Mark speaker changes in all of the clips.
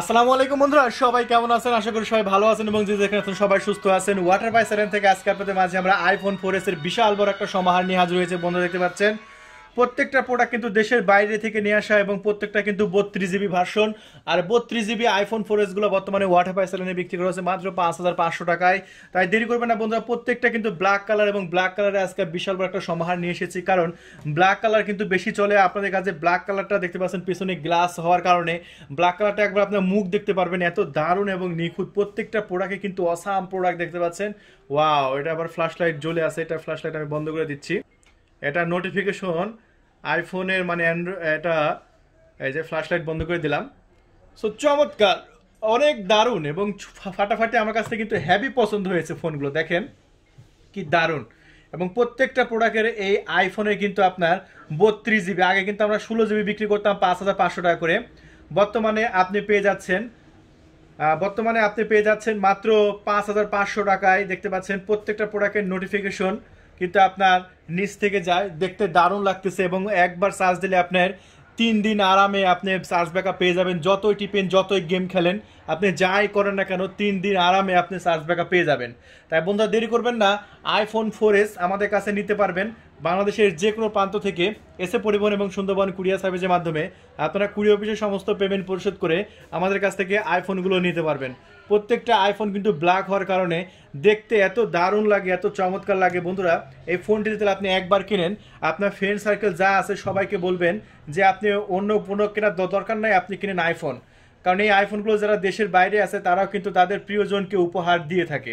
Speaker 1: আসসালামু আলাইকুম বন্ধুরা সবাই কেমন আছেন আশা করি সবাই ভালো আছেন এবং যে যেখানে আছেন সবাই সুস্থ আছেন ওয়াটার বাই থেকে আজকে আপনাদের মাঝে আমরা আইফোন ফোর এস এর বিশাল বড় একটা সমাহার নিয়ে হাজির হয়েছে বন্ধুরা দেখতে পাচ্ছেন প্রত্যেকটা প্রোডাক্ট কিন্তু দেশের বাইরে থেকে নিয়ে আসা এবং প্রত্যেকটা কিন্তু বত্রিশ জিবি ভার্সন আর বত্রিশ জিবি আইফোন ফোর এসগুলো বর্তমানে ওয়াটার সেলেনে বিক্রি করা হচ্ছে মাত্র পাঁচ হাজার পাঁচশো টাকায় তাই দেরি করবে না বন্ধুরা প্রত্যেকটা কিন্তু ব্ল্যাক কালার এবং ব্ল্যাক কালারে আজকে বিশাল বড় একটা সমাহার নিয়ে এসেছি কারণ ব্ল্যাক কালার কিন্তু বেশি চলে আপনাদের কাছে ব্ল্যাক কালারটা দেখতে পাচ্ছেন পিছনে গ্লাস হওয়ার কারণে ব্ল্যাক কালারটা একবার আপনার মুখ দেখতে পারবেন এত দারুণ এবং নিখুঁত প্রত্যেকটা প্রোডাক্টে কিন্তু অসাম প্রোডাক্ট দেখতে পাচ্ছেন ওয়াও এটা আবার ফ্ল্যাশ লাইট জ্বলে আছে এটা ফ্ল্যাশ লাইট আমি বন্ধ করে দিচ্ছি এটা নোটিফিকেশন আইফোনের মানে এটা এই যে ফ্ল্যাশ লাইট বন্ধ করে দিলাম সো চমৎকার অনেক দারুণ এবং ফাটাফাটি আমার কাছে কিন্তু হ্যাভি পছন্দ হয়েছে ফোনগুলো দেখেন কি দারুণ এবং প্রত্যেকটা প্রোডাক্টের এই আইফোনে কিন্তু আপনার বত্রিশ জিবি আগে কিন্তু আমরা ষোলো জিবি বিক্রি করতাম পাঁচ হাজার পাঁচশো টাকা করে বর্তমানে আপনি পেয়ে যাচ্ছেন বর্তমানে আপনি পেয়ে যাচ্ছেন মাত্র পাঁচ হাজার পাঁচশো টাকায় দেখতে পাচ্ছেন প্রত্যেকটা প্রোডাক্টের নোটিফিকেশন কিন্তু আপনার নিচ থেকে যায় দেখতে দারুণ লাগতেছে এবং একবার চার্জ দিলে আপনার তিন দিন আরামে আপনি চার্জ ব্যাকআপ পেয়ে যাবেন যতই টিপেন যতই গেম খেলেন আপনি যাই করেন না কেন তিন দিন আরামে আপনি চার্জ ব্যাকআপ পেয়ে যাবেন তাই বন্ধুরা দেরি করবেন না আইফোন ফোর এস আমাদের কাছে নিতে পারবেন বাংলাদেশের যে কোনো প্রান্ত থেকে এসে পরিবহন এবং সুন্দরবন কুরিয়া সার্ভিসের মাধ্যমে আপনারা কুরিয়ার অফিসের সমস্ত পেমেন্ট পরিশোধ করে আমাদের কাছ থেকে আইফোনগুলো নিতে পারবেন প্রত্যেকটা আইফোন কিন্তু ব্ল্যাক হওয়ার কারণে দেখতে এত দারুণ লাগে এত চমৎকার লাগে বন্ধুরা এই ফোনটি তাহলে আপনি একবার কিনেন আপনার ফ্রেন্ড সার্কেল যা আছে সবাইকে বলবেন যে আপনি অন্য পণ্য কেনার দরকার নাই আপনি কিনেন আইফোন কারণ এই আইফোনগুলো যারা দেশের বাইরে আছে তারাও কিন্তু তাদের প্রিয়জনকে উপহার দিয়ে থাকে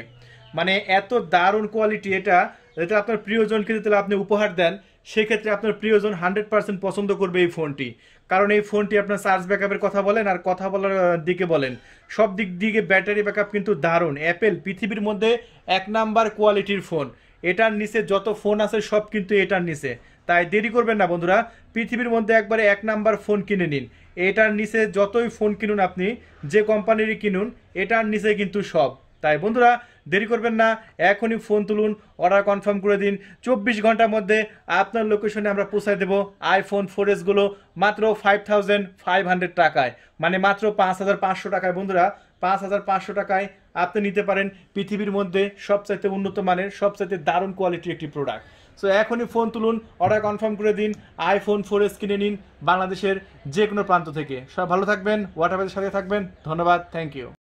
Speaker 1: মানে এত দারুণ কোয়ালিটি এটা এটা আপনার প্রিয়জনকে যদি আপনি উপহার দেন সেক্ষেত্রে আপনার প্রিয়জন হান্ড্রেড পার্সেন্ট পছন্দ করবে এই ফোনটি কারণ এই ফোনটি আপনার চার্জ ব্যাকআপের কথা বলেন আর কথা বলার দিকে বলেন সব দিক দিকে ব্যাটারি ব্যাকআপ কিন্তু দারুণ অ্যাপেল পৃথিবীর মধ্যে এক নাম্বার কোয়ালিটির ফোন এটার নিচে যত ফোন আছে সব কিন্তু এটার নিচে তাই দেরি করবেন না বন্ধুরা পৃথিবীর মধ্যে একবারে এক নাম্বার ফোন কিনে নিন এটার নিচে যতই ফোন কিনুন আপনি যে কোম্পানিরই কিনুন এটার নিচে কিন্তু সব তাই বন্ধুরা দেরি করবেন না এখনই ফোন তুলুন অর্ডার কনফার্ম করে দিন চব্বিশ ঘন্টার মধ্যে আপনার লোকেশনে আমরা পৌঁছায় দেবো আইফোন ফোর এসগুলো মাত্র ফাইভ ফাইভ হান্ড্রেড টাকায় মানে মাত্র পাঁচ হাজার পাঁচশো টাকায় বন্ধুরা পাঁচ হাজার পাঁচশো টাকায় আপনি নিতে পারেন পৃথিবীর মধ্যে সবচাইতে উন্নত মানের সবচাইতে দারুণ কোয়ালিটির একটি প্রোডাক্ট সো এখনই ফোন তুলুন অর্ডার কনফার্ম করে দিন আইফোন ফোর এস কিনে নিন বাংলাদেশের যে কোনো প্রান্ত থেকে সব ভালো থাকবেন হোয়াটসঅ্যাপের সাথে থাকবেন ধন্যবাদ থ্যাংক ইউ